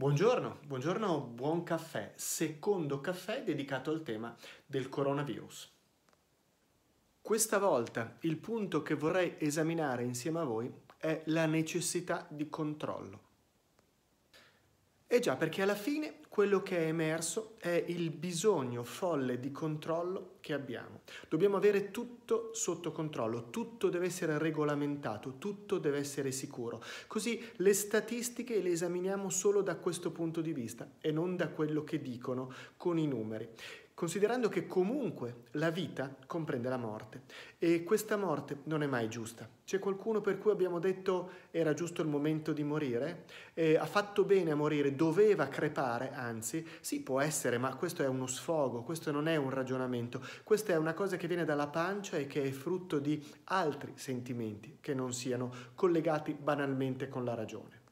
Buongiorno, buongiorno, buon caffè, secondo caffè dedicato al tema del coronavirus. Questa volta il punto che vorrei esaminare insieme a voi è la necessità di controllo. E eh già, perché alla fine quello che è emerso è il bisogno folle di controllo che abbiamo. Dobbiamo avere tutto sotto controllo, tutto deve essere regolamentato, tutto deve essere sicuro. Così le statistiche le esaminiamo solo da questo punto di vista e non da quello che dicono con i numeri considerando che comunque la vita comprende la morte e questa morte non è mai giusta. C'è qualcuno per cui abbiamo detto era giusto il momento di morire? Eh, ha fatto bene a morire, doveva crepare, anzi, sì può essere, ma questo è uno sfogo, questo non è un ragionamento, questa è una cosa che viene dalla pancia e che è frutto di altri sentimenti che non siano collegati banalmente con la ragione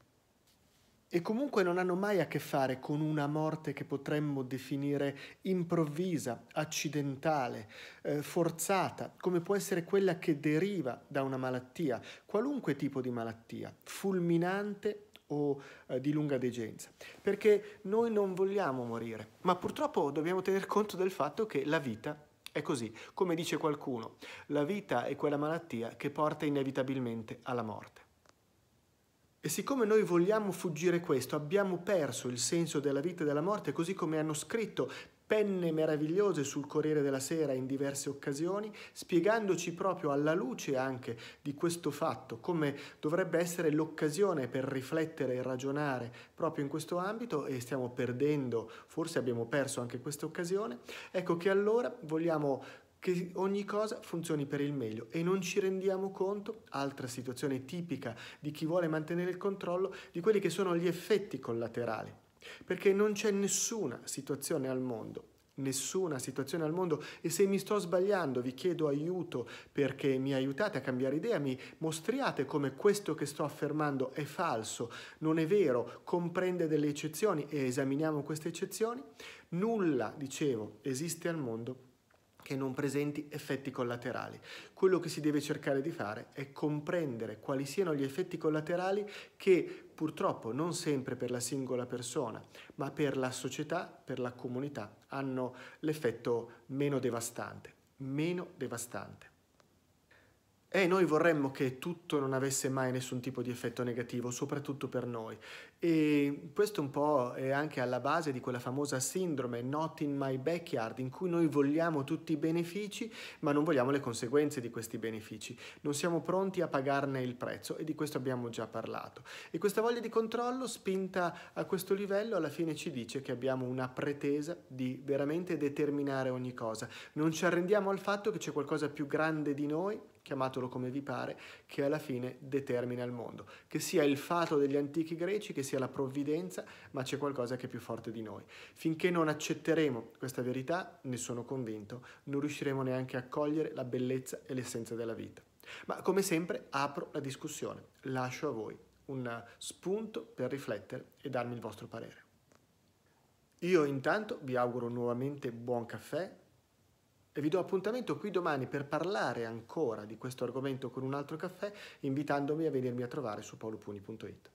e comunque non hanno mai a che fare con una morte che potremmo definire improvvisa, accidentale, eh, forzata, come può essere quella che deriva da una malattia, qualunque tipo di malattia, fulminante o eh, di lunga degenza, perché noi non vogliamo morire, ma purtroppo dobbiamo tener conto del fatto che la vita è così, come dice qualcuno, la vita è quella malattia che porta inevitabilmente alla morte. E siccome noi vogliamo fuggire questo, abbiamo perso il senso della vita e della morte, così come hanno scritto penne meravigliose sul Corriere della Sera in diverse occasioni, spiegandoci proprio alla luce anche di questo fatto, come dovrebbe essere l'occasione per riflettere e ragionare proprio in questo ambito e stiamo perdendo, forse abbiamo perso anche questa occasione, ecco che allora vogliamo che ogni cosa funzioni per il meglio e non ci rendiamo conto, altra situazione tipica di chi vuole mantenere il controllo, di quelli che sono gli effetti collaterali, perché non c'è nessuna situazione al mondo nessuna situazione al mondo e se mi sto sbagliando vi chiedo aiuto perché mi aiutate a cambiare idea, mi mostriate come questo che sto affermando è falso, non è vero, comprende delle eccezioni e esaminiamo queste eccezioni, nulla, dicevo, esiste al mondo che non presenti effetti collaterali. Quello che si deve cercare di fare è comprendere quali siano gli effetti collaterali che purtroppo non sempre per la singola persona, ma per la società, per la comunità, hanno l'effetto meno devastante, meno devastante. E noi vorremmo che tutto non avesse mai nessun tipo di effetto negativo, soprattutto per noi. E questo un po' è anche alla base di quella famosa sindrome not in my backyard, in cui noi vogliamo tutti i benefici, ma non vogliamo le conseguenze di questi benefici. Non siamo pronti a pagarne il prezzo e di questo abbiamo già parlato. E questa voglia di controllo, spinta a questo livello, alla fine ci dice che abbiamo una pretesa di veramente determinare ogni cosa. Non ci arrendiamo al fatto che c'è qualcosa più grande di noi chiamatelo come vi pare, che alla fine determina il mondo. Che sia il fato degli antichi greci, che sia la provvidenza, ma c'è qualcosa che è più forte di noi. Finché non accetteremo questa verità, ne sono convinto, non riusciremo neanche a cogliere la bellezza e l'essenza della vita. Ma come sempre apro la discussione, lascio a voi un spunto per riflettere e darmi il vostro parere. Io intanto vi auguro nuovamente buon caffè, e vi do appuntamento qui domani per parlare ancora di questo argomento con un altro caffè, invitandomi a venirmi a trovare su paolopuni.it.